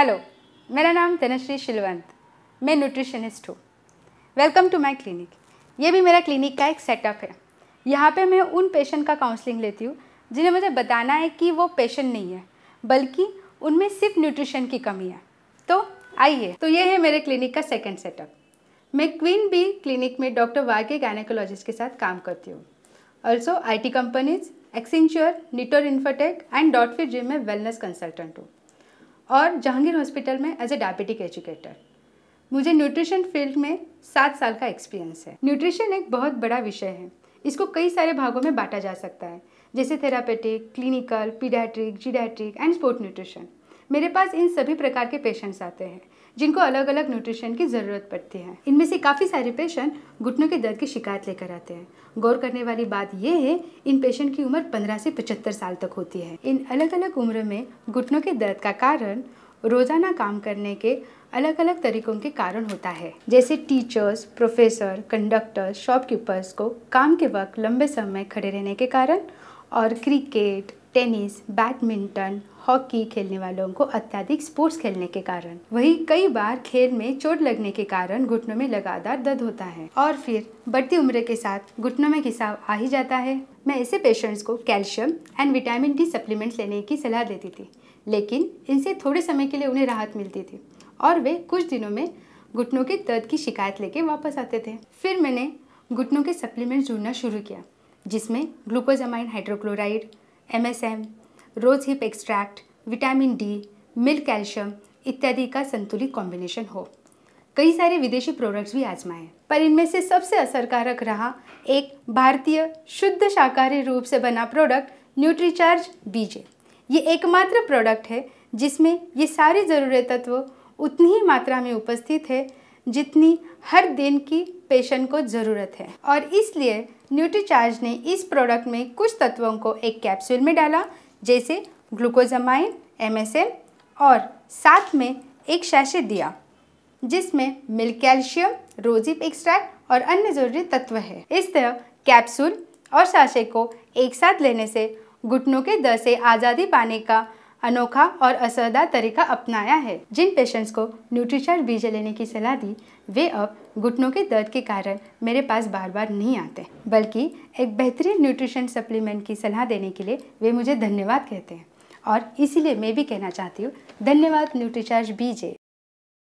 hello मेरा नाम तनश्री शिलवंत मैं न्यूट्रिशनिस्ट हूँ वेलकम टू माय क्लिनिक ये भी मेरा क्लिनिक का एक सेटअप है यहाँ पे मैं उन पेशेंट का काउंसलिंग लेती हूँ जिन्हें मुझे बताना है कि वो पेशेंट नहीं है बल्कि उनमें सिर्फ न्यूट्रिशन की कमी है तो आइए तो ये है मेरे क्लिनिक का सेकेंड सेटअप मैं क्वीन बी क्लिनिक में डॉक्टर के गायनेकोलॉजिस्ट के साथ काम करती हूँ also I T companies Accenture Nitor Infotech and Dotfit gym में वेलनेस कंसल्टेंट हूँ और जहांगीर हॉस्पिटल में एज ए डायबिटिक एजुकेटर मुझे न्यूट्रिशन फील्ड में सात साल का एक्सपीरियंस है न्यूट्रिशन एक बहुत बड़ा विषय है इसको कई सारे भागों में बांटा जा सकता है जैसे therapeutic clinical paediatric geriatric and sport nutrition मेरे पास इन सभी प्रकार के पेशेंट्स आते हैं जिनको अलग अलग न्यूट्रिशन की ज़रूरत पड़ती है इनमें से काफ़ी सारे पेशेंट घुटनों के दर्द की शिकायत लेकर आते हैं गौर करने वाली बात यह है इन पेशेंट की उम्र 15 से 75 साल तक होती है इन अलग अलग उम्र में घुटनों के दर्द का कारण रोज़ाना काम करने के अलग अलग तरीकों के कारण होता है जैसे टीचर्स प्रोफेसर कंडक्टर शॉपकीपर्स को काम के वक्त लंबे समय खड़े रहने के कारण और क्रिकेट टेनिस बैडमिंटन हॉकी खेलने वालों को अत्यधिक स्पोर्ट्स खेलने के कारण वही कई बार खेल में चोट लगने के कारण घुटनों में लगातार दर्द होता है और फिर बढ़ती उम्र के साथ घुटनों में घिसाव आ ही जाता है मैं ऐसे पेशेंट्स को calcium and vitamin D supplements लेने की सलाह देती थी लेकिन इनसे थोड़े समय के लिए उन्हें राहत मिलती थी और वे कुछ दिनों में घुटनों के दर्द की शिकायत लेके वापस आते थे फिर मैंने घुटनों के सप्लीमेंट्स जुड़ना शुरू किया जिसमें glucosamine hydrochloride M S M rose hip extract vitamin D milk calcium इत्यादि का संतुलित कॉम्बिनेशन हो कई सारे विदेशी प्रोडक्ट्स भी आजमाए पर इनमें से सबसे असरकारक रहा एक भारतीय शुद्ध शाकाहारी रूप से बना प्रोडक्ट न्यूट्रीचार्ज बीजे ये एकमात्र प्रोडक्ट है जिसमें ये सारे ज़रूरी तत्व उतनी ही मात्रा में उपस्थित है जितनी हर दिन की पेशेंट को ज़रूरत है और इसलिए न्यूट्रीचार्ज ने इस प्रोडक्ट में कुछ तत्वों को एक कैप्सूल में डाला जैसे ग्लूकोजामाइन एमएसएम और साथ में एक शैशे दिया जिसमें मिल्क कैल्शियम रोजिप एक्सट्रैक्ट और अन्य जरूरी तत्व है इस तरह कैप्सूल और शाशे को एक साथ लेने से घुटनों के दर से आज़ादी पाने का अनोखा और असरदार तरीका अपनाया है जिन पेशेंट्स को न्यूट्रीचार्ज बीजे लेने की सलाह दी वे अब घुटनों के दर्द के कारण मेरे पास बार बार नहीं आते बल्कि एक बेहतरीन न्यूट्रिशन सप्लीमेंट की सलाह देने के लिए वे मुझे धन्यवाद कहते हैं और इसीलिए मैं भी कहना चाहती हूँ धन्यवाद न्यूट्रीचार्ज बीजे